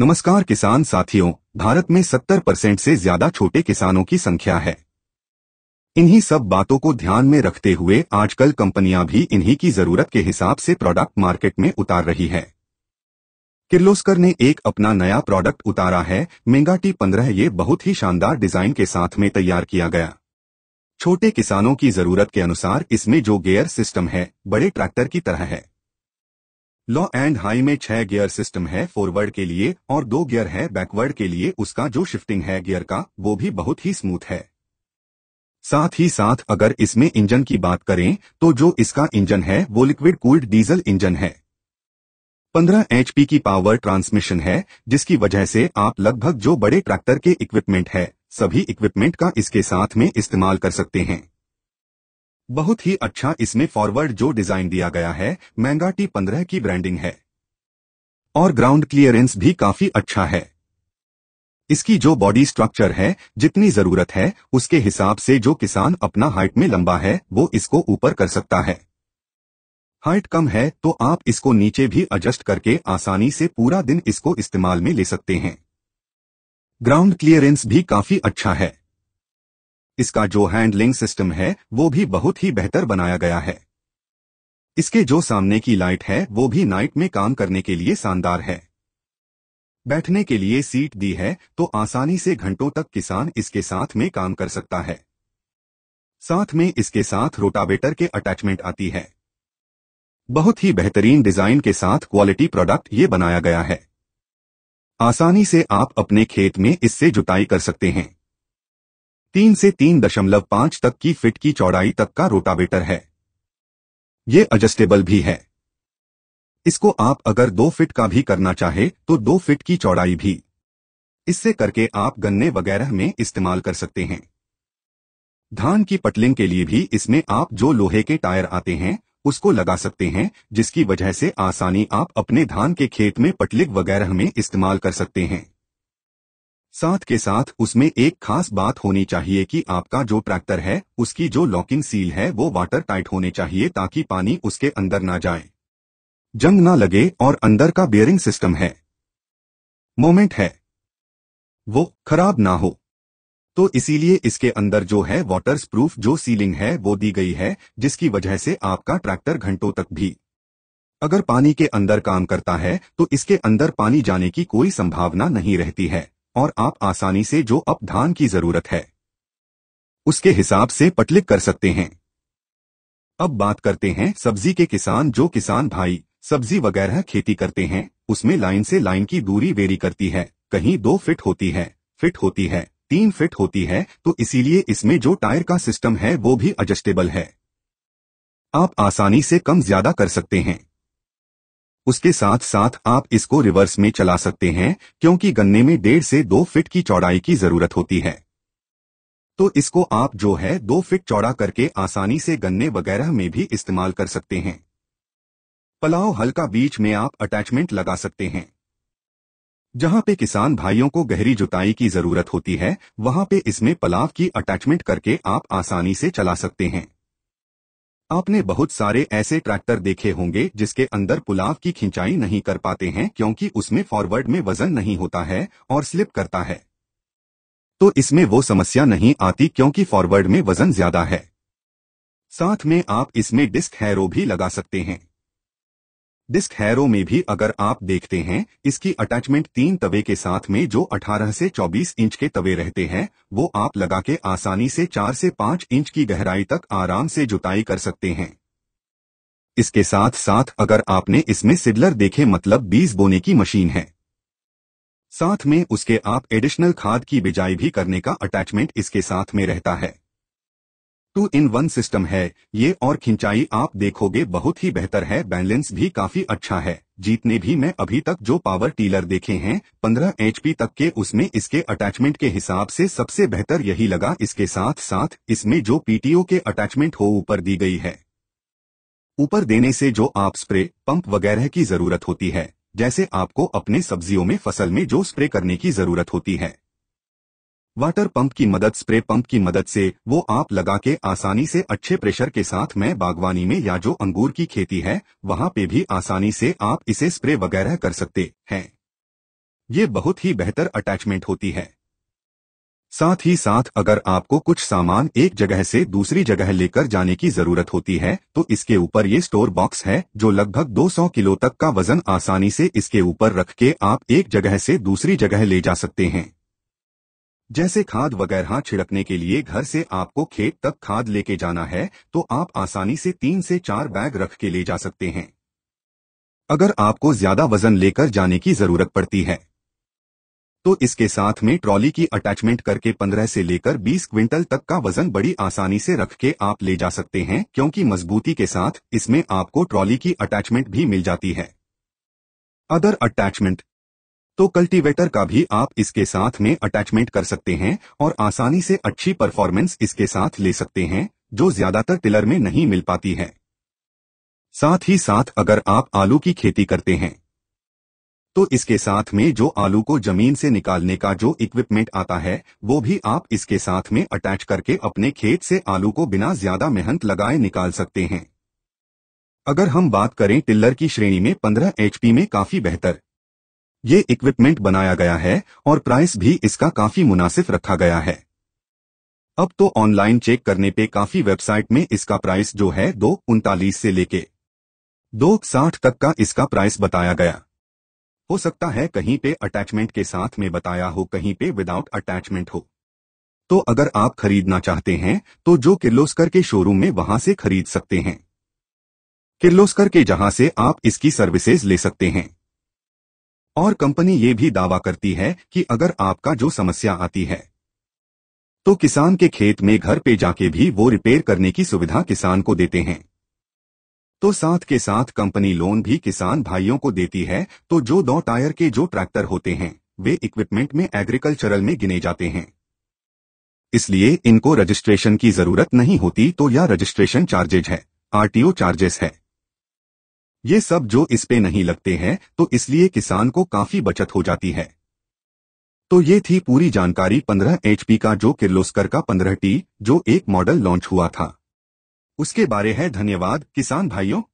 नमस्कार किसान साथियों भारत में 70 परसेंट से ज्यादा छोटे किसानों की संख्या है इन्हीं सब बातों को ध्यान में रखते हुए आजकल कंपनियां भी इन्हीं की जरूरत के हिसाब से प्रोडक्ट मार्केट में उतार रही है किर्लोस्कर ने एक अपना नया प्रोडक्ट उतारा है मेगा टी पंद्रह ये बहुत ही शानदार डिजाइन के साथ में तैयार किया गया छोटे किसानों की जरूरत के अनुसार इसमें जो गेयर सिस्टम है बड़े ट्रैक्टर की तरह है लॉ एंड हाई में छह गियर सिस्टम है फॉरवर्ड के लिए और दो गियर है बैकवर्ड के लिए उसका जो शिफ्टिंग है गियर का वो भी बहुत ही स्मूथ है साथ ही साथ अगर इसमें इंजन की बात करें तो जो इसका इंजन है वो लिक्विड कूल्ड डीजल इंजन है 15 एच की पावर ट्रांसमिशन है जिसकी वजह से आप लगभग जो बड़े ट्रैक्टर के इक्विपमेंट है सभी इक्विपमेंट का इसके साथ में इस्तेमाल कर सकते हैं बहुत ही अच्छा इसमें फॉरवर्ड जो डिजाइन दिया गया है महंगा टी पंद्रह की ब्रांडिंग है और ग्राउंड क्लियरेंस भी काफी अच्छा है इसकी जो बॉडी स्ट्रक्चर है जितनी जरूरत है उसके हिसाब से जो किसान अपना हाइट में लंबा है वो इसको ऊपर कर सकता है हाइट कम है तो आप इसको नीचे भी एडजस्ट करके आसानी से पूरा दिन इसको इस्तेमाल में ले सकते हैं ग्राउंड क्लियरेंस भी काफी अच्छा है इसका जो हैंडलिंग सिस्टम है वो भी बहुत ही बेहतर बनाया गया है इसके जो सामने की लाइट है वो भी नाइट में काम करने के लिए शानदार है बैठने के लिए सीट दी है तो आसानी से घंटों तक किसान इसके साथ में काम कर सकता है साथ में इसके साथ रोटावेटर के अटैचमेंट आती है बहुत ही बेहतरीन डिजाइन के साथ क्वालिटी प्रोडक्ट ये बनाया गया है आसानी से आप अपने खेत में इससे जुताई कर सकते हैं तीन से तीन दशमलव पांच तक की फिट की चौड़ाई तक का रोटावेटर है ये एडजस्टेबल भी है इसको आप अगर दो फिट का भी करना चाहे तो दो फिट की चौड़ाई भी इससे करके आप गन्ने वगैरह में इस्तेमाल कर सकते हैं धान की पटलिंग के लिए भी इसमें आप जो लोहे के टायर आते हैं उसको लगा सकते हैं जिसकी वजह से आसानी आप अपने धान के खेत में पटलिंग वगैरह में इस्तेमाल कर सकते हैं साथ के साथ उसमें एक खास बात होनी चाहिए कि आपका जो ट्रैक्टर है उसकी जो लॉकिंग सील है वो वाटर टाइट होने चाहिए ताकि पानी उसके अंदर ना जाए जंग ना लगे और अंदर का बेयरिंग सिस्टम है मोमेंट है वो खराब ना हो तो इसीलिए इसके अंदर जो है वाटर प्रूफ जो सीलिंग है वो दी गई है जिसकी वजह से आपका ट्रैक्टर घंटों तक भी अगर पानी के अंदर काम करता है तो इसके अंदर पानी जाने की कोई संभावना नहीं रहती है और आप आसानी से जो अप धान की जरूरत है उसके हिसाब से पटलिक कर सकते हैं अब बात करते हैं सब्जी के किसान जो किसान भाई सब्जी वगैरह खेती करते हैं उसमें लाइन से लाइन की दूरी वेरी करती है कहीं दो फिट होती है फिट होती है तीन फिट होती है तो इसीलिए इसमें जो टायर का सिस्टम है वो भी एडजस्टेबल है आप आसानी से कम ज्यादा कर सकते हैं उसके साथ साथ आप इसको रिवर्स में चला सकते हैं क्योंकि गन्ने में डेढ़ से दो फिट की चौड़ाई की जरूरत होती है तो इसको आप जो है दो फिट चौड़ा करके आसानी से गन्ने वगैरह में भी इस्तेमाल कर सकते हैं पलाव हल्का बीच में आप अटैचमेंट लगा सकते हैं जहां पे किसान भाइयों को गहरी जुताई की जरूरत होती है वहां पे इसमें पलाव की अटैचमेंट करके आप आसानी से चला सकते हैं आपने बहुत सारे ऐसे ट्रैक्टर देखे होंगे जिसके अंदर पुलाव की खिंचाई नहीं कर पाते हैं क्योंकि उसमें फॉरवर्ड में वजन नहीं होता है और स्लिप करता है तो इसमें वो समस्या नहीं आती क्योंकि फॉरवर्ड में वजन ज्यादा है साथ में आप इसमें डिस्क हैरो भी लगा सकते हैं डिस्क हैरो में भी अगर आप देखते हैं इसकी अटैचमेंट तीन तवे के साथ में जो 18 से 24 इंच के तवे रहते हैं वो आप लगा के आसानी से 4 से 5 इंच की गहराई तक आराम से जुताई कर सकते हैं इसके साथ साथ अगर आपने इसमें सिडलर देखे मतलब बीज बोने की मशीन है साथ में उसके आप एडिशनल खाद की बिजाई भी करने का अटैचमेंट इसके साथ में रहता है टू इन वन सिस्टम है ये और खिंचाई आप देखोगे बहुत ही बेहतर है बैलेंस भी काफी अच्छा है जीतने भी मैं अभी तक जो पावर टीलर देखे हैं 15 एच तक के उसमें इसके अटैचमेंट के हिसाब से सबसे बेहतर यही लगा इसके साथ साथ इसमें जो पीटीओ के अटैचमेंट हो ऊपर दी गई है ऊपर देने से जो आप स्प्रे पंप वगैरह की जरूरत होती है जैसे आपको अपने सब्जियों में फसल में जो स्प्रे करने की जरूरत होती है वाटर पंप की मदद स्प्रे पंप की मदद से वो आप लगा के आसानी से अच्छे प्रेशर के साथ मैं बागवानी में या जो अंगूर की खेती है वहाँ पे भी आसानी से आप इसे स्प्रे वगैरह कर सकते हैं ये बहुत ही बेहतर अटैचमेंट होती है साथ ही साथ अगर आपको कुछ सामान एक जगह से दूसरी जगह लेकर जाने की जरूरत होती है तो इसके ऊपर ये स्टोर बॉक्स है जो लगभग 200 किलो तक का वजन आसानी से इसके ऊपर रख के आप एक जगह से दूसरी जगह ले जा सकते हैं जैसे खाद वगैरह छिड़कने के लिए घर से आपको खेत तक खाद लेके जाना है तो आप आसानी से तीन से चार बैग रख के ले जा सकते हैं अगर आपको ज्यादा वजन लेकर जाने की जरूरत पड़ती है तो इसके साथ में ट्रॉली की अटैचमेंट करके 15 से लेकर 20 क्विंटल तक का वजन बड़ी आसानी से रख के आप ले जा सकते हैं क्योंकि मजबूती के साथ इसमें आपको ट्रॉली की अटैचमेंट भी मिल जाती है अदर अटैचमेंट तो कल्टीवेटर का भी आप इसके साथ में अटैचमेंट कर सकते हैं और आसानी से अच्छी परफॉर्मेंस इसके साथ ले सकते हैं जो ज्यादातर टिलर में नहीं मिल पाती है साथ ही साथ अगर आप आलू की खेती करते हैं तो इसके साथ में जो आलू को जमीन से निकालने का जो इक्विपमेंट आता है वो भी आप इसके साथ में अटैच करके अपने खेत से आलू को बिना ज्यादा मेहनत लगाए निकाल सकते हैं अगर हम बात करें टिल्लर की श्रेणी में 15 एचपी में काफी बेहतर ये इक्विपमेंट बनाया गया है और प्राइस भी इसका काफी मुनासिब रखा गया है अब तो ऑनलाइन चेक करने पे काफी वेबसाइट में इसका प्राइस जो है दो उनतालीस से लेके दो साठ तक का इसका प्राइस बताया गया हो सकता है कहीं पे अटैचमेंट के साथ में बताया हो कहीं पे विदाउट अटैचमेंट हो तो अगर आप खरीदना चाहते हैं तो जो किर्लोस्कर के शोरूम में वहां से खरीद सकते हैं किर्लोस्कर के जहां से आप इसकी सर्विसेज ले सकते हैं और कंपनी ये भी दावा करती है कि अगर आपका जो समस्या आती है तो किसान के खेत में घर पे जाके भी वो रिपेयर करने की सुविधा किसान को देते हैं तो साथ के साथ कंपनी लोन भी किसान भाइयों को देती है तो जो दो टायर के जो ट्रैक्टर होते हैं वे इक्विपमेंट में एग्रीकल्चरल में गिने जाते हैं इसलिए इनको रजिस्ट्रेशन की जरूरत नहीं होती तो यह रजिस्ट्रेशन चार्जेज है आरटीओ चार्जेस है ये सब जो इस पे नहीं लगते हैं तो इसलिए किसान को काफी बचत हो जाती है तो ये थी पूरी जानकारी 15 एचपी का जो किर्लोस्कर का 15 टी जो एक मॉडल लॉन्च हुआ था उसके बारे है धन्यवाद किसान भाइयों